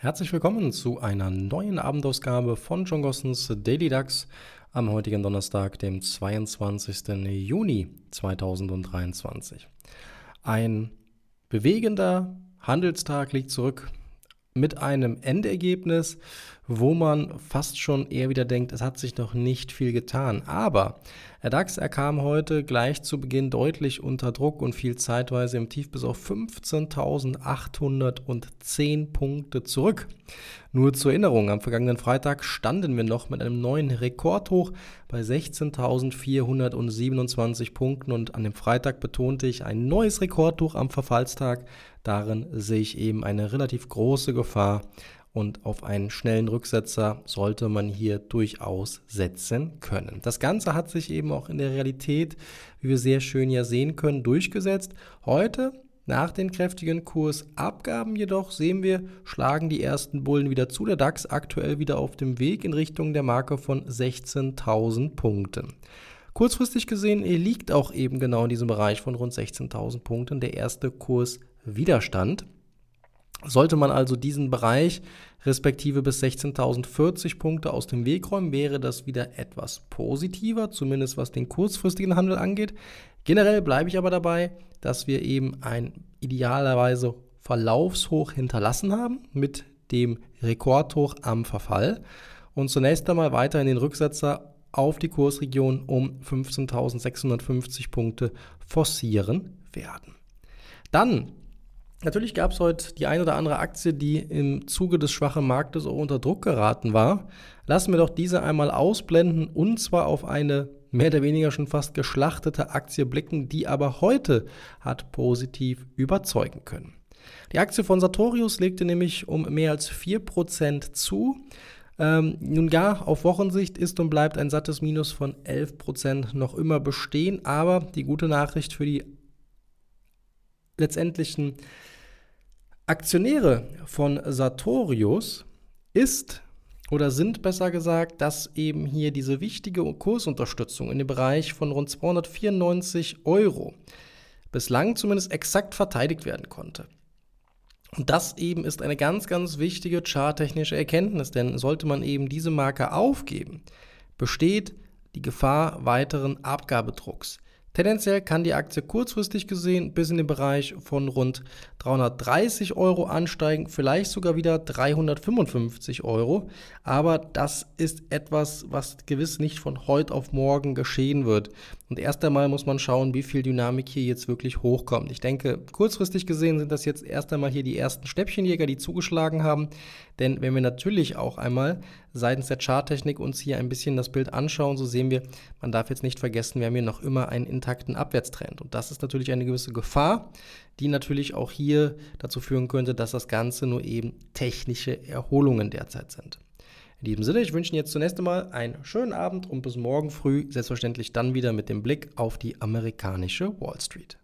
Herzlich willkommen zu einer neuen Abendausgabe von John Gossens Daily DAX am heutigen Donnerstag, dem 22. Juni 2023. Ein bewegender Handelstag liegt zurück mit einem Endergebnis, wo man fast schon eher wieder denkt, es hat sich noch nicht viel getan. Aber der DAX, er kam heute gleich zu Beginn deutlich unter Druck und fiel zeitweise im Tief bis auf 15.810 Punkte zurück. Nur zur Erinnerung, am vergangenen Freitag standen wir noch mit einem neuen Rekordhoch bei 16.427 Punkten und an dem Freitag betonte ich ein neues Rekordhoch am Verfallstag. Darin sehe ich eben eine relativ große Gefahr, und auf einen schnellen Rücksetzer sollte man hier durchaus setzen können. Das Ganze hat sich eben auch in der Realität, wie wir sehr schön ja sehen können, durchgesetzt. Heute nach den kräftigen Kursabgaben jedoch sehen wir, schlagen die ersten Bullen wieder zu. Der DAX aktuell wieder auf dem Weg in Richtung der Marke von 16.000 Punkten. Kurzfristig gesehen liegt auch eben genau in diesem Bereich von rund 16.000 Punkten der erste Kurswiderstand. Sollte man also diesen Bereich respektive bis 16.040 Punkte aus dem Weg räumen, wäre das wieder etwas positiver, zumindest was den kurzfristigen Handel angeht. Generell bleibe ich aber dabei, dass wir eben ein idealerweise Verlaufshoch hinterlassen haben mit dem Rekordhoch am Verfall und zunächst einmal weiter in den Rücksetzer auf die Kursregion um 15.650 Punkte forcieren werden. Dann Natürlich gab es heute die ein oder andere Aktie, die im Zuge des schwachen Marktes auch unter Druck geraten war. Lassen wir doch diese einmal ausblenden und zwar auf eine mehr oder weniger schon fast geschlachtete Aktie blicken, die aber heute hat positiv überzeugen können. Die Aktie von Sartorius legte nämlich um mehr als 4% zu. Ähm, nun ja, auf Wochensicht ist und bleibt ein sattes Minus von 11% noch immer bestehen, aber die gute Nachricht für die letztendlichen Aktionäre von Sartorius ist oder sind besser gesagt, dass eben hier diese wichtige Kursunterstützung in dem Bereich von rund 294 Euro bislang zumindest exakt verteidigt werden konnte. Und das eben ist eine ganz, ganz wichtige charttechnische Erkenntnis, denn sollte man eben diese Marke aufgeben, besteht die Gefahr weiteren Abgabedrucks. Tendenziell kann die Aktie kurzfristig gesehen bis in den Bereich von rund 330 Euro ansteigen, vielleicht sogar wieder 355 Euro. Aber das ist etwas, was gewiss nicht von heute auf morgen geschehen wird. Und erst einmal muss man schauen, wie viel Dynamik hier jetzt wirklich hochkommt. Ich denke, kurzfristig gesehen sind das jetzt erst einmal hier die ersten Schnäppchenjäger, die zugeschlagen haben. Denn wenn wir natürlich auch einmal seitens der Charttechnik uns hier ein bisschen das Bild anschauen, so sehen wir, man darf jetzt nicht vergessen, wir haben hier noch immer einen intakten Abwärtstrend. Und das ist natürlich eine gewisse Gefahr, die natürlich auch hier dazu führen könnte, dass das Ganze nur eben technische Erholungen derzeit sind. In diesem Sinne, ich wünsche Ihnen jetzt zunächst einmal einen schönen Abend und bis morgen früh, selbstverständlich dann wieder mit dem Blick auf die amerikanische Wall Street.